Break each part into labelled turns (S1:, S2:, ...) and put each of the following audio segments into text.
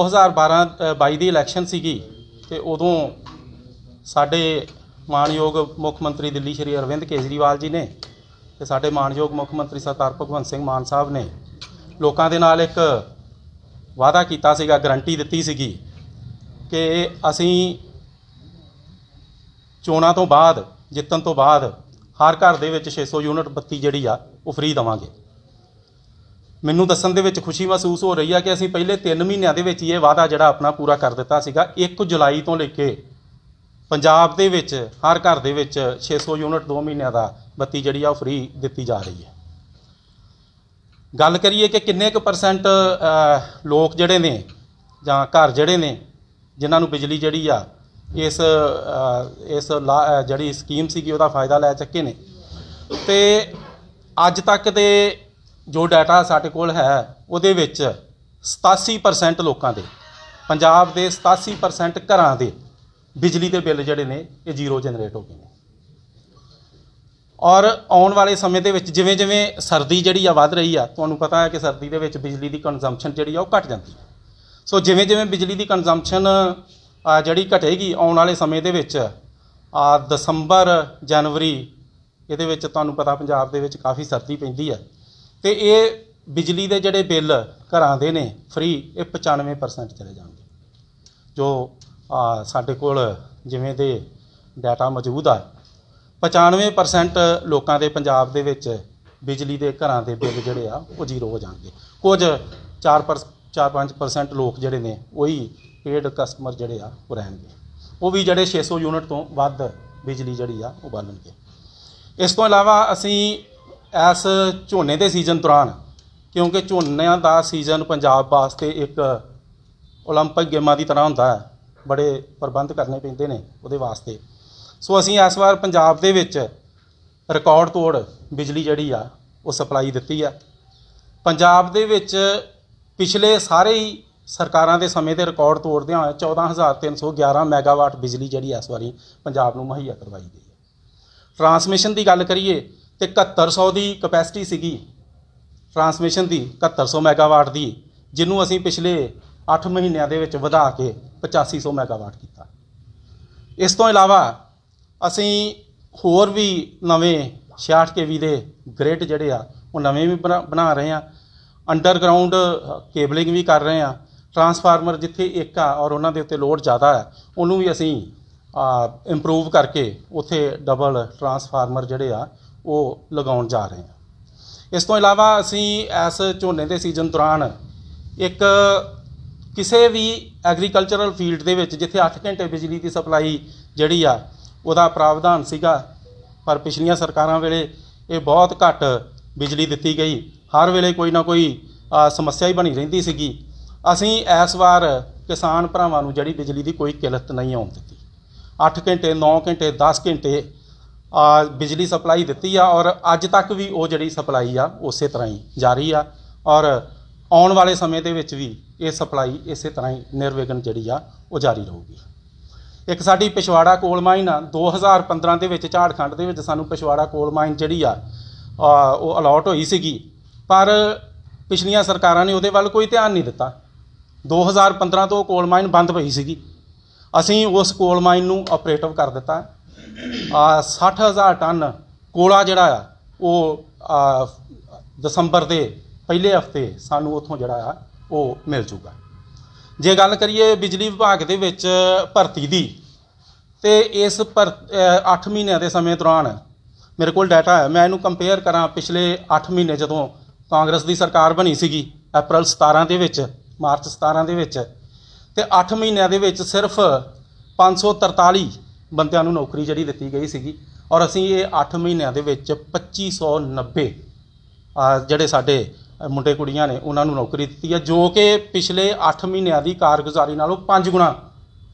S1: 2012 22 ਦੀ election ਸੀਗੀ ਤੇ ਉਦੋਂ ਸਾਡੇ ਮਾਨਯੋਗ ਮੁੱਖ ਮੰਤਰੀ ਦਿੱਲੀ ਸ਼੍ਰੀ ਅਰਵਿੰਦ ਕੇਜਰੀਵਾਲ ਜੀ ਨੇ ਤੇ ਸਾਡੇ ਮਾਨਯੋਗ ਮੁੱਖ ਮੰਤਰੀ ਸਰਦਾਰ ਭਗਵੰਤ ਸਿੰਘ ਮਾਨ ਸਾਹਿਬ ਨੇ ਲੋਕਾਂ ਦੇ ਨਾਲ ਇੱਕ ਵਾਅਦਾ ਕੀਤਾ ਸੀਗਾ ਗਰੰਟੀ ਦਿੱਤੀ ਸੀਗੀ ਕਿ ਅਸੀਂ ਚੋਣਾਂ ਤੋਂ ਬਾਅਦ ਜਿੱਤਣ ਤੋਂ ਬਾਅਦ ਹਰ ਘਰ ਦੇ ਵਿੱਚ 600 ਯੂਨਿਟ ਬੱਤੀ ਜਿਹੜੀ ਆ ਉਹ ਫ੍ਰੀ ਦਵਾਂਗੇ ਮੈਨੂੰ ਦੱਸਣ ਦੇ ਵਿੱਚ ਖੁਸ਼ੀ ਮਹਿਸੂਸ ਹੋ ਰਹੀ ਆ ਕਿ ਅਸੀਂ ਪਹਿਲੇ 3 ਮਹੀਨਿਆਂ ਦੇ ਵਿੱਚ ਹੀ ਇਹ ਵਾਅਦਾ ਜਿਹੜਾ ਆਪਣਾ ਪੂਰਾ ਕਰ ਦਿੱਤਾ ਸੀਗਾ 1 ਜੁਲਾਈ ਤੋਂ ਲੈ ਕੇ ਪੰਜਾਬ ਦੇ ਵਿੱਚ ਹਰ ਘਰ ਦੇ ਵਿੱਚ 600 ਯੂਨਿਟ 2 ਮਹੀਨਿਆਂ ਦਾ ਬੱਤੀ ਜਿਹੜੀ ਆ ਉਹ ਫ੍ਰੀ ਦਿੱਤੀ ਜਾ ਰਹੀ ਹੈ ਗੱਲ ਕਰੀਏ ਕਿ ਕਿੰਨੇ ਕੁ ਪਰਸੈਂਟ ਲੋਕ ਜਿਹੜੇ ਨੇ ਜਾਂ ਘਰ ਜਿਹੜੇ ਨੇ ਜਿਨ੍ਹਾਂ ਨੂੰ ਬਿਜਲੀ ਜਿਹੜੀ ਆ ਇਸ ਇਸ ਜਿਹੜੀ ਸਕੀਮ ਸੀਗੀ ਉਹਦਾ ਫਾਇਦਾ ਲੈ ਚੱਕੇ ਨੇ ਤੇ ਅੱਜ ਤੱਕ ਦੇ ਜੋ ਡਾਟਾ ਸਾਡੇ ਕੋਲ ਹੈ ਉਹਦੇ ਵਿੱਚ 87% ਲੋਕਾਂ ਦੇ ਪੰਜਾਬ ਦੇ 87% ਘਰਾਂ ਦੇ ਬਿਜਲੀ ਦੇ ਬਿੱਲ ਜਿਹੜੇ ਨੇ ਇਹ ਜ਼ੀਰੋ ਜਨਰੇਟ ਹੋ ਗਏ ਨੇ ਔਰ ਆਉਣ ਵਾਲੇ ਸਮੇਂ ਦੇ ਵਿੱਚ ਜਿਵੇਂ ਜਿਵੇਂ ਸਰਦੀ ਜਿਹੜੀ ਆ ਵੱਧ ਰਹੀ ਆ ਤੁਹਾਨੂੰ ਪਤਾ ਹੈ ਕਿ ਸਰਦੀ ਦੇ ਵਿੱਚ ਬਿਜਲੀ ਦੀ ਕੰਜ਼ੰਪਸ਼ਨ ਜਿਹੜੀ ਆ ਉਹ ਘਟ ਜਾਂਦੀ ਹੈ ਸੋ ਜਿਵੇਂ ਜਿਵੇਂ ਬਿਜਲੀ ਦੀ ਕੰਜ਼ੰਪਸ਼ਨ ਜਿਹੜੀ ਘਟੇਗੀ ਆਉਣ ਵਾਲੇ ਸਮੇਂ ਦੇ ਵਿੱਚ ਆ ਦਸੰਬਰ ਜਨਵਰੀ ਇਹਦੇ ਵਿੱਚ ਤੁਹਾਨੂੰ ਪਤਾ ਪੰਜਾਬ ਦੇ ਵਿੱਚ ਕਾਫੀ ਸਰਦੀ ਪੈਂਦੀ ਹੈ ਤੇ ਇਹ ਬਿਜਲੀ ਦੇ ਜਿਹੜੇ ਬਿੱਲ ਘਰਾਂ ਦੇ ਨੇ ਫ੍ਰੀ ਇਹ 95% ਚਲੇ ਜਾਣਗੇ ਜੋ ਸਾਡੇ ਕੋਲ ਜਿਵੇਂ ਦੇ ਡਾਟਾ ਮੌਜੂਦ ਆ 95% ਲੋਕਾਂ ਦੇ ਪੰਜਾਬ ਦੇ ਵਿੱਚ ਬਿਜਲੀ ਦੇ ਘਰਾਂ ਦੇ ਬਿੱਲ ਜਿਹੜੇ ਆ ਉਹ ਜ਼ੀਰੋ ਹੋ ਜਾਣਗੇ ਕੁਝ 4 4-5% ਲੋਕ ਜਿਹੜੇ ਨੇ ਉਹੀ ਪੇਡ ਕਸਟਮਰ ਜਿਹੜੇ ਆ ਉਹ ਰਹਿਣਗੇ ਉਹ ਵੀ ਜਿਹੜੇ 600 ਯੂਨਿਟ ਤੋਂ ਵੱਧ ਬਿਜਲੀ ਜਿਹੜੀ ਆ ਉਹ ਬਾਲਣਗੇ ਇਸ ਤੋਂ ਇਲਾਵਾ ਅਸੀਂ ਇਸ ਝੋਨੇ ਦੇ ਸੀਜ਼ਨ ਦੌਰਾਨ ਕਿਉਂਕਿ ਝੋਨਿਆਂ ਦਾ ਸੀਜ਼ਨ ਪੰਜਾਬ ਵਾਸਤੇ ਇੱਕ 올림픽 ਗੇਮਾਂ ਦੀ ਤਰ੍ਹਾਂ ਹੁੰਦਾ ਹੈ ਬੜੇ ਪ੍ਰਬੰਧ ਕਰਨੇ ਪੈਂਦੇ ਨੇ ਉਹਦੇ ਵਾਸਤੇ ਸੋ ਅਸੀਂ ਇਸ ਵਾਰ ਪੰਜਾਬ ਦੇ ਵਿੱਚ ਰਿਕਾਰਡ ਤੋੜ ਬਿਜਲੀ ਜਿਹੜੀ ਆ ਉਹ ਸਪਲਾਈ ਦਿੱਤੀ ਆ ਪੰਜਾਬ ਦੇ ਵਿੱਚ ਪਿਛਲੇ ਸਾਰੇ ਹੀ ਸਰਕਾਰਾਂ ਦੇ ਸਮੇਂ ਦੇ ਰਿਕਾਰਡ ਤੋੜਦਿਆਂ ਹੋਇਆ 14311 ਮੈਗਾਵਾਟ ਬਿਜਲੀ ਜਿਹੜੀ ਇਸ ਵਾਰੀ ਪੰਜਾਬ ਨੂੰ ਮੁਹੱਈਆ ਕਰਵਾਈ ਗਈ ਹੈ ਟਰਾਂਸਮਿਸ਼ਨ ਦੀ ਗੱਲ ਕਰੀਏ ਤੇ 7100 ਦੀ ਕਪੈਸਿਟੀ ਸੀਗੀ ਟਰਾਂਸਮਿਸ਼ਨ ਦੀ 7100 ਮੈਗਾਵਾਟ ਦੀ ਜਿਹਨੂੰ ਅਸੀਂ ਪਿਛਲੇ 8 ਮਹੀਨਿਆਂ ਦੇ ਵਿੱਚ ਵਧਾ ਕੇ 8500 ਮੈਗਾਵਾਟ ਕੀਤਾ ਇਸ ਤੋਂ ਇਲਾਵਾ ਅਸੀਂ ਹੋਰ ਵੀ ਨਵੇਂ 66 ਕੇਵੀ ਦੇ ਗ੍ਰਿਡ ਜਿਹੜੇ ਆ ਉਹ ਨਵੇਂ ਵੀ ਬਣਾ ਰਹੇ ਆ ਅੰਡਰਗਰਾਉਂਡ ਕੇਬਲਿੰਗ ਵੀ ਕਰ ਰਹੇ ਆ ਟਰਾਂਸਫਾਰਮਰ ਜਿੱਥੇ ਇੱਕ ਆ ਔਰ ਉਹਨਾਂ ਦੇ ਉੱਤੇ ਲੋਡ ਜ਼ਿਆਦਾ ਹੈ ਉਹਨੂੰ ਵੀ ਅਸੀਂ ਇੰਪਰੂਵ ਕਰਕੇ ਉੱਥੇ ਡਬਲ ਟਰਾਂਸਫਾਰਮਰ ਜਿਹੜੇ ਆ ਉਹ ਲਗਾਉਣ ਜਾ ਰਹੇ ਹਾਂ ਇਸ ਤੋਂ ਇਲਾਵਾ ਅਸੀਂ ਇਸ ਝੋਨੇ ਦੇ ਸੀਜ਼ਨ ਦੌਰਾਨ ਇੱਕ ਕਿਸੇ ਵੀ ਐਗਰੀਕਲਚਰਲ ਫੀਲਡ ਦੇ ਵਿੱਚ ਜਿੱਥੇ 8 ਘੰਟੇ ਬਿਜਲੀ ਦੀ ਸਪਲਾਈ ਜਿਹੜੀ ਆ ਉਹਦਾ ਪ੍ਰਾਵਧਾਨ ਸੀਗਾ ਪਰ ਪਿਛਲੀਆਂ ਸਰਕਾਰਾਂ ਵੇਲੇ ਇਹ ਬਹੁਤ ਘੱਟ ਬਿਜਲੀ ਦਿੱਤੀ ਗਈ ਹਰ ਵੇਲੇ ਕੋਈ ਨਾ ਕੋਈ ਸਮੱਸਿਆ ਹੀ ਬਣੀ ਰਹਿੰਦੀ ਸੀਗੀ ਅਸੀਂ ਇਸ ਵਾਰ ਕਿਸਾਨ ਭਰਾਵਾਂ ਨੂੰ ਜਿਹੜੀ ਬਿਜਲੀ ਦੀ ਕੋਈ ਕਿਲਤ ਨਹੀਂ ਆਉਣ ਦਿੱਤੀ 8 ਘੰਟੇ 9 ਘੰਟੇ 10 ਘੰਟੇ ਬਿਜਲੀ ਸਪਲਾਈ ਦਿੱਤੀ ਆ ਔਰ ਅੱਜ ਤੱਕ ਵੀ ਉਹ ਜਿਹੜੀ ਸਪਲਾਈ ਆ ਉਸੇ ਤਰ੍ਹਾਂ ਹੀ ਜਾਰੀ ਆ ਔਰ ਆਉਣ ਵਾਲੇ ਸਮੇਂ ਦੇ ਵਿੱਚ ਵੀ ਇਹ ਸਪਲਾਈ ਇਸੇ ਤਰ੍ਹਾਂ ਹੀ ਨਿਰਵਿਘਨ ਜਿਹੜੀ ਆ ਉਹ ਜਾਰੀ ਰਹੂਗੀ ਇੱਕ ਸਾਡੀ ਪਿਸ਼ਵਾੜਾ ਕੋਲ ਮਾਈਨ 2015 ਦੇ ਵਿੱਚ ਝਾੜਖੰਡ ਦੇ ਵਿੱਚ ਸਾਨੂੰ ਪਿਸ਼ਵਾੜਾ ਕੋਲ ਮਾਈਨ ਜਿਹੜੀ ਆ ਉਹ ਅਲਾਟ ਹੋਈ ਸੀਗੀ ਪਰ ਪਿਛਲੀਆਂ ਸਰਕਾਰਾਂ ਨੇ ਉਹਦੇ ਵੱਲ ਕੋਈ ਧਿਆਨ ਨਹੀਂ ਦਿੱਤਾ 2015 ਤੋਂ ਕੋਲ ਮਾਈਨ ਬੰਦ ਪਈ ਸੀਗੀ ਅਸੀਂ ਉਸ ਕੋਲ ਮਾਈਨ ਨੂੰ ਆਪਰੇਟਿਵ ਕਰ ਦਿੱਤਾ 60000 ਟਨ ਕੋਲਾ ਜਿਹੜਾ ਆ ਉਹ ਦਸੰਬਰ ਦੇ ਪਹਿਲੇ ਹਫਤੇ ਸਾਨੂੰ ਉੱਥੋਂ ਜਿਹੜਾ ਆ ਉਹ ਮਿਲ ਜੂਗਾ ਜੇ ਗੱਲ ਕਰੀਏ ਬਿਜਲੀ ਵਿਭਾਗ ਦੇ ਵਿੱਚ ਭਰਤੀ ਦੀ ਤੇ ਇਸ 8 ਮਹੀਨਿਆਂ ਦੇ ਸਮੇਂ ਦੌਰਾਨ ਮੇਰੇ ਕੋਲ ਡਾਟਾ ਹੈ ਮੈਂ ਇਹਨੂੰ ਕੰਪੇਅਰ ਕਰਾਂ ਪਿਛਲੇ 8 ਮਹੀਨੇ ਜਦੋਂ ਕਾਂਗਰਸ ਦੀ ਸਰਕਾਰ ਬਣੀ ਸੀਗੀ ਅਪ੍ਰੈਲ 17 ਦੇ ਵਿੱਚ ਮਾਰਚ 17 ਦੇ ਵਿੱਚ ਤੇ 8 ਮਹੀਨਿਆਂ ਦੇ ਵਿੱਚ ਸਿਰਫ 543 ਬੰਦਿਆਂ ਨੂੰ ਨੌਕਰੀ ਜਿਹੜੀ ਦਿੱਤੀ ਗਈ ਸੀਗੀ ਔਰ ਅਸੀਂ ਇਹ 8 ਮਹੀਨਿਆਂ ਦੇ ਵਿੱਚ 2590 ਜਿਹੜੇ ਸਾਡੇ ਮੁੰਡੇ ਕੁੜੀਆਂ ਨੇ ਉਹਨਾਂ ਨੂੰ ਨੌਕਰੀ ਦਿੱਤੀ ਹੈ ਜੋ ਕਿ ਪਿਛਲੇ 8 ਮਹੀਨਿਆਂ ਦੀ ਕਾਰਗੁਜ਼ਾਰੀ ਨਾਲੋਂ 5 ਗੁਣਾ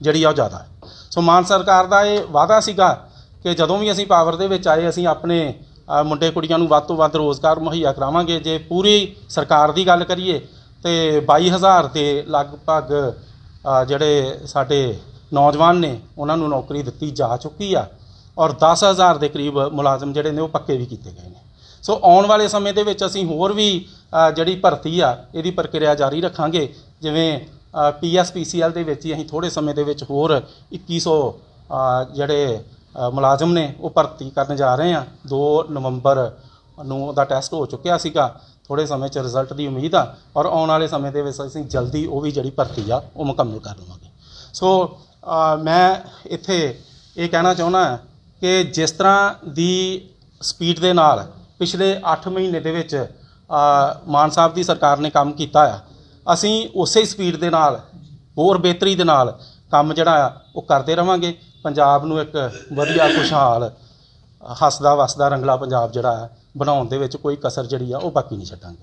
S1: ਜਿਹੜੀ ਆ ਉਹ ਜ਼ਿਆਦਾ ਹੈ ਸੋ ਮਾਨ ਸਰਕਾਰ ਦਾ ਇਹ ਵਾਅਦਾ ਸੀਗਾ ਕਿ ਜਦੋਂ ਵੀ ਅਸੀਂ ਪਾਵਰ ਦੇ ਵਿੱਚ ਆਏ ਅਸੀਂ ਆਪਣੇ ਮੁੰਡੇ ਕੁੜੀਆਂ ਨੂੰ ਵੱਧ ਤੋਂ ਵੱਧ ਰੋਜ਼ਗਾਰ ਮੁਹੱਈਆ ਕਰਾਵਾਂਗੇ ਜੇ ਪੂਰੀ ਸਰਕਾਰ ਦੀ ਗੱਲ ਕਰੀਏ ਤੇ 22000 ਦੇ ਲਗਭਗ ਜਿਹੜੇ ਸਾਡੇ ਨੌਜਵਾਨ ਨੇ ਉਹਨਾਂ ਨੂੰ ਨੌਕਰੀ ਦਿੱਤੀ ਜਾ ਚੁੱਕੀ ਆ ਔਰ 10000 ਦੇ ਕਰੀਬ ਮੁਲਾਜ਼ਮ ਜਿਹੜੇ ਨੇ ਉਹ ਪੱਕੇ ਵੀ ਕੀਤੇ ਗਏ ਨੇ ਸੋ ਆਉਣ ਵਾਲੇ ਸਮੇਂ ਦੇ ਵਿੱਚ ਅਸੀਂ ਹੋਰ ਵੀ ਜਿਹੜੀ ਭਰਤੀ ਆ ਇਹਦੀ ਪ੍ਰਕਿਰਿਆ ਜਾਰੀ ਰੱਖਾਂਗੇ ਜਿਵੇਂ ਪੀਐਸਪੀਸੀਐਲ ਦੇ ਵਿੱਚ ਹੀ ਅਸੀਂ ਥੋੜੇ ਸਮੇਂ ਦੇ ਵਿੱਚ ਹੋਰ 2100 ਜਿਹੜੇ ਮੁਲਾਜ਼ਮ ਨੇ ਉਹ ਭਰਤੀ ਕਰਨ ਜਾ ਰਹੇ ਆ 2 ਨਵੰਬਰ ਨੂੰ ਉਹਦਾ ਟੈਸਟ ਹੋ ਚੁੱਕਿਆ ਸੀਗਾ ਥੋੜੇ ਸਮੇਂ 'ਚ ਰਿਜ਼ਲਟ ਦੀ ਉਮੀਦ ਆ ਔਰ ਆਉਣ ਵਾਲੇ ਸਮੇਂ ਦੇ ਵਿੱਚ ਅਸੀਂ ਜਲਦੀ ਉਹ ਵੀ ਜਿਹੜੀ ਭਰਤੀ ਆ ਉਹ ਮੁਕੰਮਲ ਕਰ ਲਵਾਂਗੇ ਸੋ ਮੈਂ ਇੱਥੇ ਇਹ ਕਹਿਣਾ ਚਾਹੁੰਦਾ ਕਿ ਜਿਸ ਤਰ੍ਹਾਂ ਦੀ ਸਪੀਡ ਦੇ ਨਾਲ ਪਿਛਲੇ 8 ਮਹੀਨੇ ਦੇ ਵਿੱਚ ਮਾਨ ਸਾਹਿਬ ਦੀ ਸਰਕਾਰ ਨੇ ਕੰਮ ਕੀਤਾ ਆ ਅਸੀਂ ਉਸੇ ਸਪੀਡ ਦੇ ਨਾਲ ਹੋਰ ਬਿਹਤਰੀ ਦੇ ਨਾਲ ਕੰਮ ਜਿਹੜਾ ਆ ਉਹ ਕਰਦੇ ਰਵਾਂਗੇ ਪੰਜਾਬ ਨੂੰ ਇੱਕ ਵਧੀਆ ਖੁਸ਼ਹਾਲ ਹੱਸਦਾ ਵਸਦਾ ਰੰਗਲਾ ਪੰਜਾਬ ਜਿਹੜਾ ਹੈ ਬਣਾਉਣ ਦੇ ਵਿੱਚ ਕੋਈ ਕਸਰ ਜਿਹੜੀ ਆ ਉਹ ਬਾਕੀ ਨਹੀਂ ਛੱਡਾਂਗੇ